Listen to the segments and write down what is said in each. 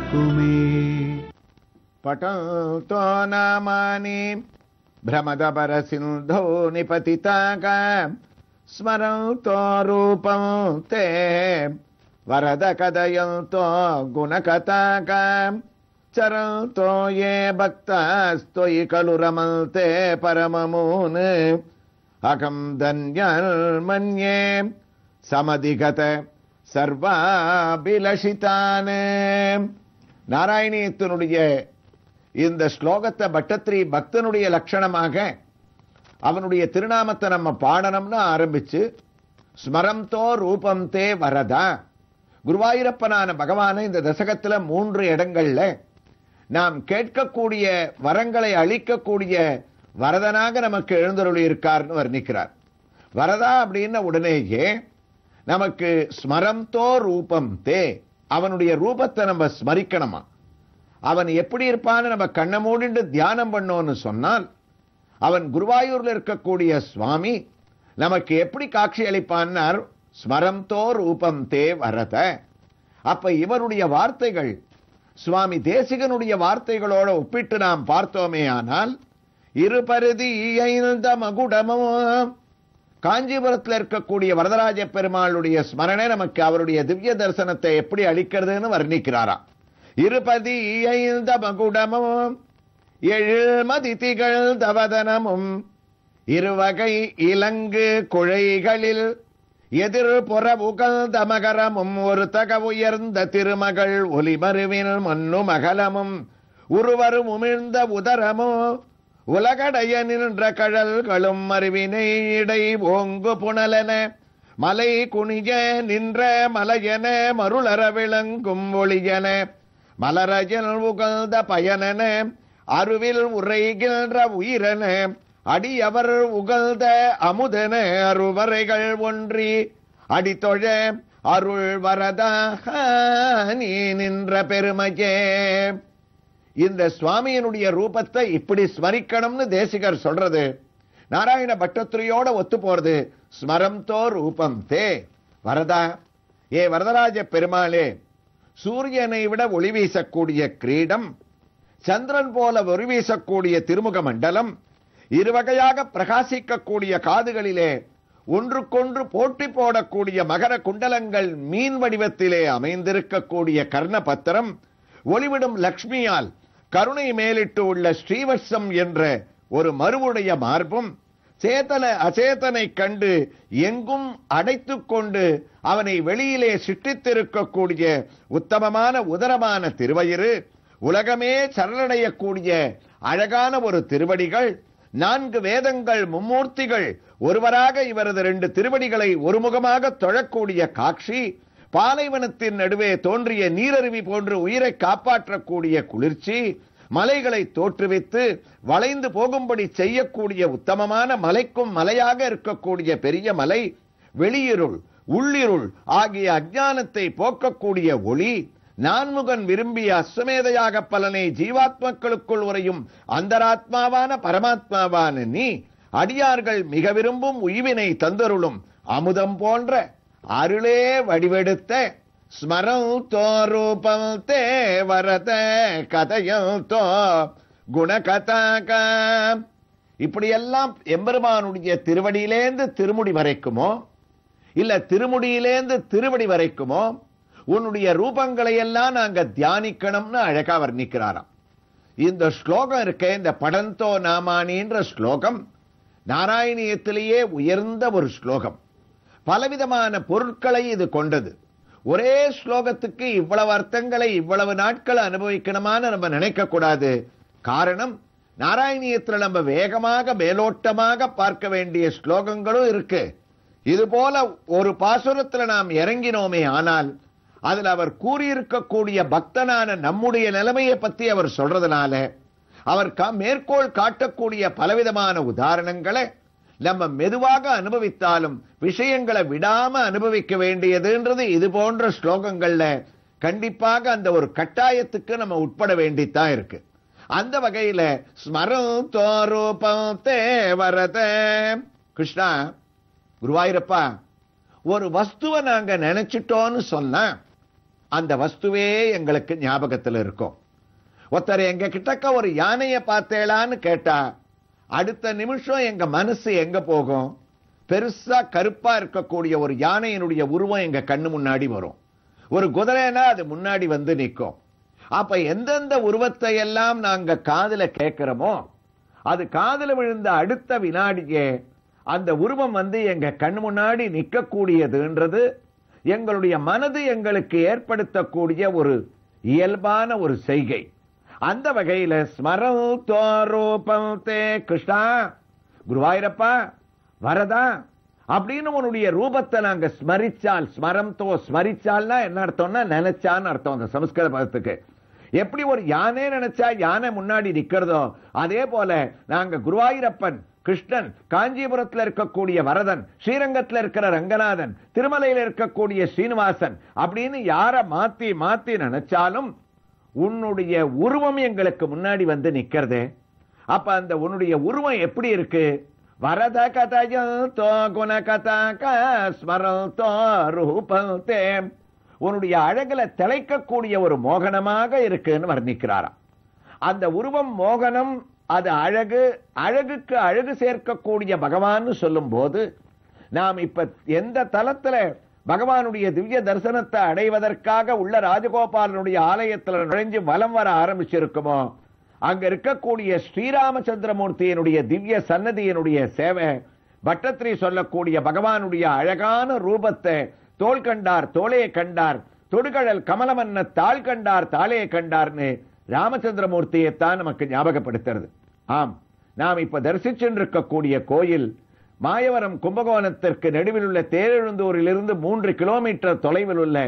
పాకుమే పటంతో నామాని భ్రమద పర సింధో నిపతితాక స్మరంతో రూపం తే వరద కదయంతో గుణకతాక చరంతో ఏ భక్తస్తొయి కలు రమంతే పరమమూన్ అకం ధన్యర్మన్యే సమధిగత సర్వాభిలషితానే நாராயணியத்தினுடைய இந்த ஸ்லோகத்தை பட்டத்ரி பக்தனுடைய லட்சணமாக அவனுடைய திருநாமத்தை நம்ம பாடணும்னு ஆரம்பிச்சு ஸ்மரம்தோ ரூபம் தே வரதா குருவாயூரப்பனான பகவானை இந்த தசகத்தில் மூன்று இடங்கள்ல நாம் கேட்கக்கூடிய வரங்களை அளிக்கக்கூடிய வரதனாக நமக்கு எழுந்தருளி இருக்கார்னு வர்ணிக்கிறார் வரதா அப்படின்ன உடனேயே நமக்கு ஸ்மரம்தோ ரூபம் தே அவனுடைய ரூபத்தை நம்ம ஸ்மரிக்கணுமா அவன் எப்படி இருப்பான்னு நம்ம கண்ணை மூடிண்டு தியானம் பண்ணோன்னு சொன்னால் அவன் குருவாயூரில் இருக்கக்கூடிய சுவாமி நமக்கு எப்படி காட்சி அளிப்பான்னார் ஸ்மரம்தோ ரூபம் தே வரத அப்ப இவருடைய வார்த்தைகள் சுவாமி தேசிகனுடைய வார்த்தைகளோட ஒப்பிட்டு நாம் பார்த்தோமே ஆனால் இருபருதி மகுடமோ காஞ்சிபுரத்தில் இருக்கக்கூடிய வரதராஜ பெருமாளுடைய ஸ்மரணை நமக்கு அவருடைய திவ்ய தரிசனத்தை எப்படி அளிக்கிறதுன்னு வர்ணிக்கிறாராம் இருபதி மகுடமும் எழில் திகழ் தவதனமும் இருவகை இலங்கு குழைகளில் எதிர் புற உகழ்ந்த ஒரு தக உயர்ந்த திருமகள் ஒலிமருவின் மண்ணும் அகலமும் உருவரும் உமிழ்ந்த உதரமும் உலகடைய நின்ற கழல்களும் மறுவினை இடை ஓங்கு புனலென மலை குனிய நின்ற மலையென மருளர விளங்கும் ஒளியன மலரஜல் உகழ்ந்த பயனென அருவில் உரைகின்ற உயிரென அடியவர் உகழ்ந்த அமுதன அருவரைகள் ஒன்றி அடித்தொழ அருள் வரதாக நீ நின்ற பெருமையே இந்த சுவாமியினுடைய ரூபத்தை இப்படி ஸ்மரிக்கணும்னு தேசிகர் சொல்றது நாராயண பட்டத்துறையோட ஒத்து போறது ஸ்மரம் தோ ரூபம் தே வரதா ஏ வரதராஜ பெருமாளே சூரியனை விட ஒளி வீசக்கூடிய கிரீடம் சந்திரன் போல ஒளி வீசக்கூடிய திருமுக மண்டலம் இருவகையாக பிரகாசிக்கக்கூடிய காதுகளிலே ஒன்றுக்கொன்று போட்டி போடக்கூடிய மகர குண்டலங்கள் மீன் வடிவத்திலே அமைந்திருக்கக்கூடிய கர்ண பத்திரம் ஒளிவிடும் லக்ஷ்மியால் கருணை மேலிட்டு உள்ள ஸ்ரீவத்சம் என்ற ஒரு மறுவுடைய மார்பும் சேதன அசேதனை கண்டு எங்கும் அடைத்து கொண்டு அவனை வெளியிலே சிட்டித்திருக்கக்கூடிய உத்தமமான உதரமான திருவயிறு உலகமே சரணடையக்கூடிய அழகான ஒரு திருவடிகள் நான்கு வேதங்கள் மும்மூர்த்திகள் ஒருவராக இவரது ரெண்டு திருவடிகளை ஒருமுகமாக தொழக்கூடிய காட்சி பாலைவனத்தின் நடுவே தோன்றிய நீரருவி போன்று உயிரை காப்பாற்றக்கூடிய குளிர்ச்சி மலைகளை தோற்றுவித்து வளைந்து போகும்படி செய்யக்கூடிய உத்தமமான மலைக்கும் மலையாக இருக்கக்கூடிய பெரிய மலை வெளியிருள் உள்ளிருள் ஆகிய அஜானத்தை போக்கக்கூடிய ஒளி நான்முகன் விரும்பிய அஸ்வமேதையாக பலனை ஜீவாத்மக்களுக்குள் உரையும் அந்தராத்மாவான பரமாத்மாவான நீ அடியார்கள் மிக விரும்பும் உய்வினை தந்தருளும் அமுதம் போன்ற அருளே வடிவெடுத்த ஸ்மரம் தோ ரூபம் தே வரத கதையும் தோ குணகதாகாம் இப்படியெல்லாம் எம்பெருமானுடைய திருவடியிலேந்து திருமுடி வரைக்குமோ இல்ல திருமுடியிலேந்து திருவடி வரைக்குமோ உன்னுடைய ரூபங்களை எல்லாம் நாங்க தியானிக்கணும்னு அழகா வர்ணிக்கிறாராம் இந்த ஸ்லோகம் இருக்க இந்த படந்தோ நாமானின்ற ஸ்லோகம் நாராயணியத்திலேயே உயர்ந்த ஒரு ஸ்லோகம் பலவிதமான பொருட்களை இது கொண்டது ஒரே ஸ்லோகத்துக்கு இவ்வளவு அர்த்தங்களை இவ்வளவு நாட்கள் அனுபவிக்கணுமான நம்ம நினைக்க கூடாது காரணம் நாராயணியத்தில் நம்ம வேகமாக மேலோட்டமாக பார்க்க வேண்டிய ஸ்லோகங்களும் இருக்கு இது போல ஒரு பாசுரத்தில் நாம் இறங்கினோமே ஆனால் அதில் அவர் கூறியிருக்கக்கூடிய பக்தனான நம்முடைய நிலைமையை பற்றி அவர் சொல்றதுனால அவர் மேற்கோள் காட்டக்கூடிய பலவிதமான உதாரணங்களை நம்ம மெதுவாக அனுபவித்தாலும் விஷயங்களை விடாம அனுபவிக்க வேண்டியதுன்றது இது போன்ற ஸ்லோகங்கள்ல கண்டிப்பாக அந்த ஒரு கட்டாயத்துக்கு நம்ம உட்பட வேண்டித்தான் இருக்கு அந்த வகையில ஸ்மரம் தோரூபம் தேவரத கிருஷ்ணா குருவாயிரப்பா ஒரு வஸ்துவை நாங்க நினைச்சிட்டோம்னு சொன்ன அந்த வஸ்துவே எங்களுக்கு ஞாபகத்தில் இருக்கும் ஒருத்தர் எங்க கிட்டக்க ஒரு யானையை பார்த்தேளான்னு கேட்டா அடுத்த நிமிஷம் எங்க மனசு எங்க போகும் பெருசா கருப்பா இருக்கக்கூடிய ஒரு யானையினுடைய உருவம் எங்க கண்ணு முன்னாடி வரும் ஒரு குதிரைனா அது முன்னாடி வந்து நிற்கும் அப்ப எந்தெந்த உருவத்தை எல்லாம் நாங்க காதல கேட்கிறோமோ அது காதல விழுந்த அடுத்த வினாடியே அந்த உருவம் வந்து எங்க கண் முன்னாடி நிற்கக்கூடியதுன்றது எங்களுடைய மனது எங்களுக்கு ஏற்படுத்தக்கூடிய ஒரு இயல்பான ஒரு செய்கை அந்த வகையில ஸ்மரல் தோரூபம் தே கிருஷ்ணா குருவாயிரப்பா வரதா அப்படின்னு உன்னுடைய ரூபத்தை நாங்க ஸ்மரிச்சால் ஸ்மரம் தோ ஸ்மரிச்சால்னா என்ன அர்த்தம்னா நினைச்சான்னு அர்த்தம் அந்த சமஸ்கிருத பதத்துக்கு எப்படி ஒரு யானே நினைச்சா யானை முன்னாடி நிக்கிறதோ அதே போல நாங்க குருவாயிரப்பன் கிருஷ்ணன் காஞ்சிபுரத்தில் இருக்கக்கூடிய வரதன் ஸ்ரீரங்கத்தில் இருக்கிற ரங்கநாதன் திருமலையில் இருக்கக்கூடிய ஸ்ரீனிவாசன் அப்படின்னு யாரை மாத்தி மாத்தி நினைச்சாலும் உன்னுடைய உருவம் எங்களுக்கு முன்னாடி வந்து நிற்கிறது அப்ப அந்த உன்னுடைய உருவம் எப்படி இருக்கு வரத தோ குண கதோ ரூபத்தே உன்னுடைய அழகுல திளைக்கக்கூடிய ஒரு மோகனமாக இருக்குன்னு வர்ணிக்கிறாராம் அந்த உருவம் மோகனம் அது அழகு அழகுக்கு அழகு சேர்க்கக்கூடிய பகவான் சொல்லும் போது நாம் இப்ப எந்த தளத்தில் பகவானுடைய திவ்ய தரிசனத்தை அடைவதற்காக உள்ள ராஜகோபாலனுடைய ஆலயத்தில் நுழைஞ்சு வலம் வர ஆரம்பிச்சிருக்குமோ அங்க இருக்கக்கூடிய ஸ்ரீராமச்சந்திரமூர்த்தியினுடைய திவ்ய சன்னதியினுடைய சேவை பட்டத்திரி சொல்லக்கூடிய பகவானுடைய அழகான ரூபத்தை தோல் கண்டார் தோலையை கண்டார் தொடுகழல் கமலமன்ன தாள் கண்டார் தாளையை கண்டார்னு ராமச்சந்திரமூர்த்தியைத்தான் நமக்கு ஞாபகப்படுத்துறது ஆம் நாம் இப்ப தரிசிச்சென்றிருக்கக்கூடிய கோயில் மாயவரம் கும்பகோணத்திற்கு நடுவில் உள்ள தேரெழுந்தூரிலிருந்து மூன்று கிலோமீட்டர் தொலைவில் உள்ள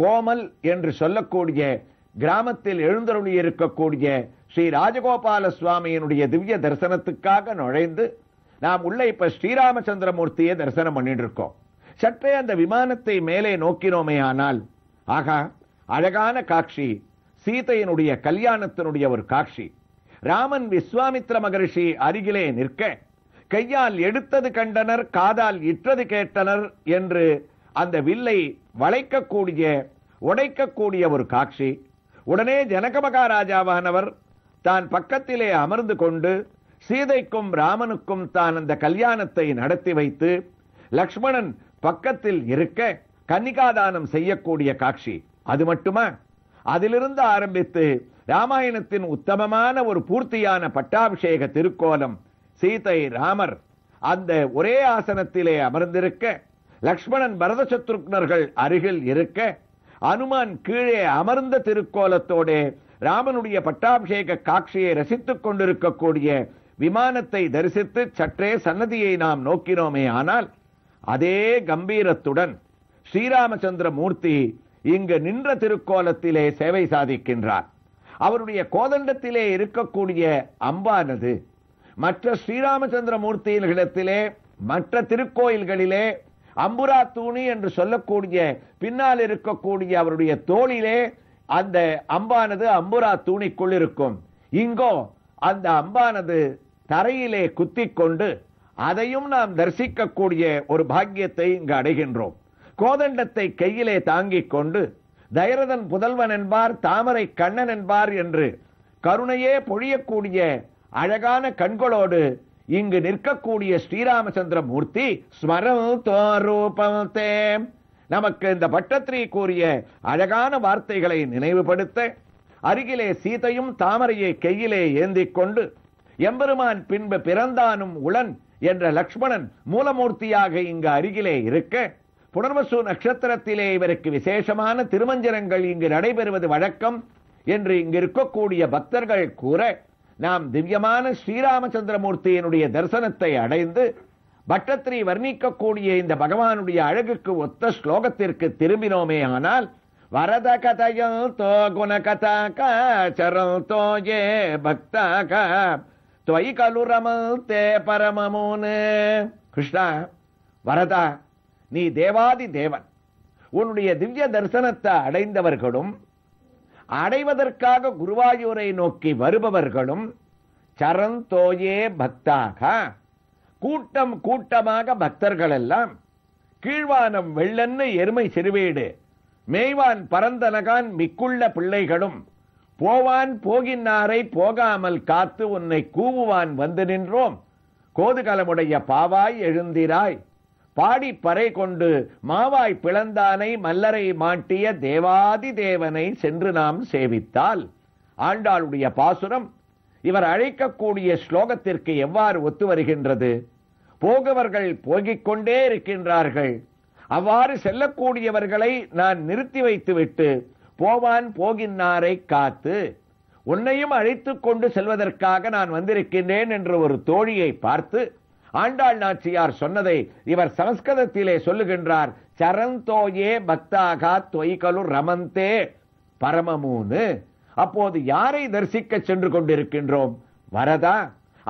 கோமல் என்று சொல்லக்கூடிய கிராமத்தில் எழுந்தருளி இருக்கக்கூடிய ஸ்ரீ ராஜகோபால சுவாமியினுடைய திவ்ய தரிசனத்துக்காக நுழைந்து நாம் உள்ள இப்ப ஸ்ரீராமச்சந்திரமூர்த்தியை தரிசனம் பண்ணிட்டு இருக்கோம் சற்றே அந்த விமானத்தை மேலே நோக்கினோமே ஆனால் ஆகா அழகான காட்சி சீதையினுடைய கல்யாணத்தினுடைய ஒரு காட்சி ராமன் விஸ்வாமித்ர மகரிஷி அருகிலே நிற்க கையால் எடுத்தது கண்டனர் காதால் இட்டது கேட்டனர் என்று அந்த வில்லை வளைக்கக்கூடிய உடைக்கக்கூடிய ஒரு காட்சி உடனே ஜனக மகாராஜாவானவர் தான் பக்கத்திலே அமர்ந்து கொண்டு சீதைக்கும் ராமனுக்கும் தான் அந்த கல்யாணத்தை நடத்தி வைத்து லக்ஷ்மணன் பக்கத்தில் இருக்க கன்னிகாதானம் செய்யக்கூடிய காட்சி அது மட்டுமா அதிலிருந்து ஆரம்பித்து ராமாயணத்தின் உத்தமமான ஒரு பூர்த்தியான பட்டாபிஷேக திருக்கோலம் சீதை ராமர் அந்த ஒரே ஆசனத்திலே அமர்ந்திருக்க லக்ஷ்மணன் பரத சத்ருக்னர்கள் அருகில் இருக்க அனுமான் கீழே அமர்ந்த திருக்கோலத்தோடு ராமனுடைய பட்டாபிஷேக காட்சியை ரசித்துக் கொண்டிருக்கக்கூடிய விமானத்தை தரிசித்து சற்றே சன்னதியை நாம் நோக்கினோமே ஆனால் அதே கம்பீரத்துடன் ஸ்ரீராமச்சந்திர மூர்த்தி இங்கு நின்ற திருக்கோலத்திலே சேவை சாதிக்கின்றார் அவருடைய கோதண்டத்திலே இருக்கக்கூடிய அம்பானது மற்ற ஸ்ரீராமச்சந்திர மூர்த்திகளிடத்திலே மற்ற திருக்கோயில்களிலே அம்புரா தூணி என்று சொல்லக்கூடிய பின்னால் இருக்கக்கூடிய அவருடைய தோளிலே அந்த அம்பானது அம்புரா தூணிக்குள் இருக்கும் இங்கோ அந்த அம்பானது தரையிலே குத்திக்கொண்டு அதையும் நாம் தரிசிக்கக்கூடிய ஒரு பாக்கியத்தை இங்கு அடைகின்றோம் கோதண்டத்தை கையிலே தாங்கிக் கொண்டு தைரதன் புதல்வன் என்பார் தாமரை கண்ணன் என்பார் என்று கருணையே பொழியக்கூடிய அழகான கண்களோடு இங்கு நிற்கக்கூடிய ஸ்ரீராமச்சந்திர மூர்த்தி ஸ்மரம் தோரூபம் தேம் நமக்கு இந்த பட்டத்திரி கூறிய அழகான வார்த்தைகளை நினைவுபடுத்த அருகிலே சீதையும் தாமரையை கையிலே ஏந்திக் கொண்டு எம்பெருமான் பின்பு பிறந்தானும் உளன் என்ற லக்ஷ்மணன் மூலமூர்த்தியாக இங்கு அருகிலே இருக்க புனர்வசு நட்சத்திரத்திலே இவருக்கு விசேஷமான திருமஞ்சனங்கள் இங்கு நடைபெறுவது வழக்கம் என்று இங்கு இருக்கக்கூடிய பக்தர்கள் கூற நாம் திவ்யமான ஸ்ரீராமச்சந்திரமூர்த்தியினுடைய தரிசனத்தை அடைந்து பட்டத்திரி வர்ணிக்கக்கூடிய இந்த பகவானுடைய அழகுக்கு ஒத்த ஸ்லோகத்திற்கு திரும்பினோமே ஆனால் வரத கதையோ தோ குண கதா காச்சரம் தோயே பக்தா கா தொய் கலுரமல் தே பரமமோனு கிருஷ்ணா வரதா நீ தேவாதி தேவன் உன்னுடைய திவ்ய தரிசனத்தை அடைந்தவர்களும் அடைவதற்காக குருவாயூரை நோக்கி வருபவர்களும் சரந்தோயே பக்தாக கூட்டம் கூட்டமாக பக்தர்கள் எல்லாம் கீழ்வானம் வெள்ளன்னு எருமை சிறுவேடு மேய்வான் பரந்தனகான் மிக்குள்ள பிள்ளைகளும் போவான் போகின்னாரை போகாமல் காத்து உன்னை கூவுவான் வந்து நின்றோம் கோதுகலமுடைய பாவாய் எழுந்திராய் பாடி பறை கொண்டு மாவாய் பிளந்தானை மல்லரை மாட்டிய தேவாதி தேவனை சென்று நாம் சேவித்தால் ஆண்டாளுடைய பாசுரம் இவர் அழைக்கக்கூடிய ஸ்லோகத்திற்கு எவ்வாறு ஒத்து வருகின்றது போகவர்கள் போகிக் கொண்டே இருக்கின்றார்கள் அவ்வாறு செல்லக்கூடியவர்களை நான் நிறுத்தி வைத்துவிட்டு போவான் போகின்னாரை காத்து உன்னையும் அழைத்துக் கொண்டு செல்வதற்காக நான் வந்திருக்கின்றேன் என்று ஒரு தோழியை பார்த்து ஆண்டாள் நாச்சியார் சொன்னதை இவர் சமஸ்கிருதத்திலே சொல்லுகின்றார் சரந்தோயே பக்தாகா தொய்கலு ரமந்தே பரமமூனு அப்போது யாரை தரிசிக்க சென்று கொண்டிருக்கின்றோம் வரதா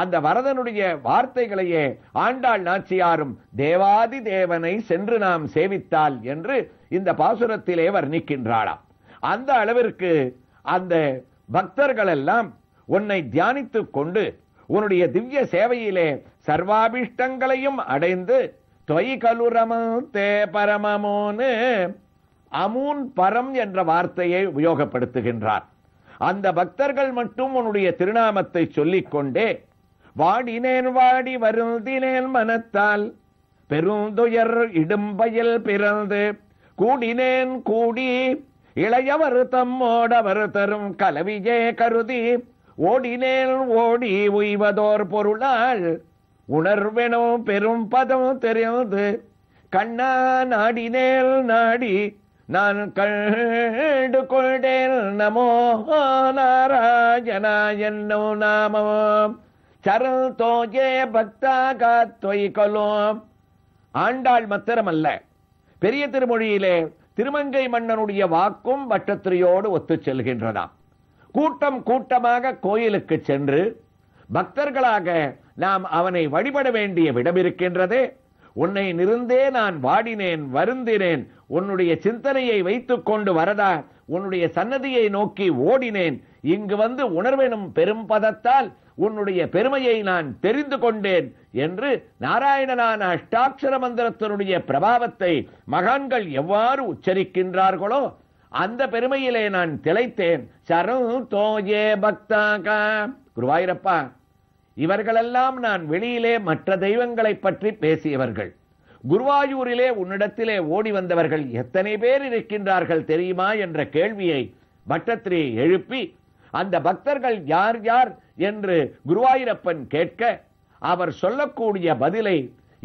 அந்த வரதனுடைய வார்த்தைகளையே ஆண்டாள் நாச்சியாரும் தேவாதி தேவனை சென்று நாம் சேவித்தால் என்று இந்த பாசுரத்திலே வர்ணிக்கின்றாளாம் அந்த அளவிற்கு அந்த பக்தர்களெல்லாம் உன்னை தியானித்துக் கொண்டு உன்னுடைய திவ்ய சேவையிலே சர்வாபிஷ்டங்களையும் அடைந்து தொய் தே பரமமோனு அமூன் பரம் என்ற வார்த்தையை உபயோகப்படுத்துகின்றார் அந்த பக்தர்கள் மட்டும் உன்னுடைய திருநாமத்தை சொல்லிக்கொண்டே வாடினேன் வாடி வருந்தினேன் மனத்தால் பெருந்துயர் இடும்பயில் பிறந்து கூடினேன் கூடி இளைய வருத்தம் ஓட வருத்தரும் கலவியே கருதி ஓடினேல் ஓடி உய்வதோர் பொருளால் உணர்வெனோ பெரும் பதம் தெரியாது கண்ணா நாடினேல் நாடி நான் கண்டு கொள்டேல் நமோ நாராயணா என்னோ நாமம் சரல் தோஜே பக்தா காத்தொய் கொலோம் ஆண்டாள் மத்திரமல்ல பெரிய திருமொழியிலே திருமங்கை மன்னனுடைய வாக்கும் பட்டத்திரியோடு ஒத்துச் செல்கின்றதாம் கூட்டம் கூட்டமாக கோயிலுக்கு சென்று பக்தர்களாக நாம் அவனை வழிபட வேண்டிய விடம் இருக்கின்றதே உன்னை நிருந்தே நான் வாடினேன் வருந்தினேன் உன்னுடைய சிந்தனையை வைத்துக் கொண்டு வரதா உன்னுடைய சன்னதியை நோக்கி ஓடினேன் இங்கு வந்து உணர்வெனும் பெரும் பதத்தால் உன்னுடைய பெருமையை நான் தெரிந்து கொண்டேன் என்று நாராயணனான அஷ்டாட்சர மந்திரத்தினுடைய பிரபாவத்தை மகான்கள் எவ்வாறு உச்சரிக்கின்றார்களோ அந்த பெருமையிலே நான் திளைத்தேன் சரும் தோஜே பக்தாக குருவாயிரப்பா இவர்களெல்லாம் நான் வெளியிலே மற்ற தெய்வங்களை பற்றி பேசியவர்கள் குருவாயூரிலே உன்னிடத்திலே ஓடி வந்தவர்கள் எத்தனை பேர் இருக்கின்றார்கள் தெரியுமா என்ற கேள்வியை பட்டத்திரி எழுப்பி அந்த பக்தர்கள் யார் யார் என்று குருவாயிரப்பன் கேட்க அவர் சொல்லக்கூடிய பதிலை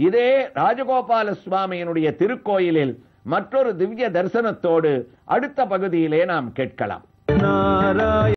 இதே ராஜகோபால சுவாமியினுடைய திருக்கோயிலில் மற்றொரு திவ்ய தரிசனத்தோடு அடுத்த பகுதியிலே நாம் கேட்கலாம் நாராயண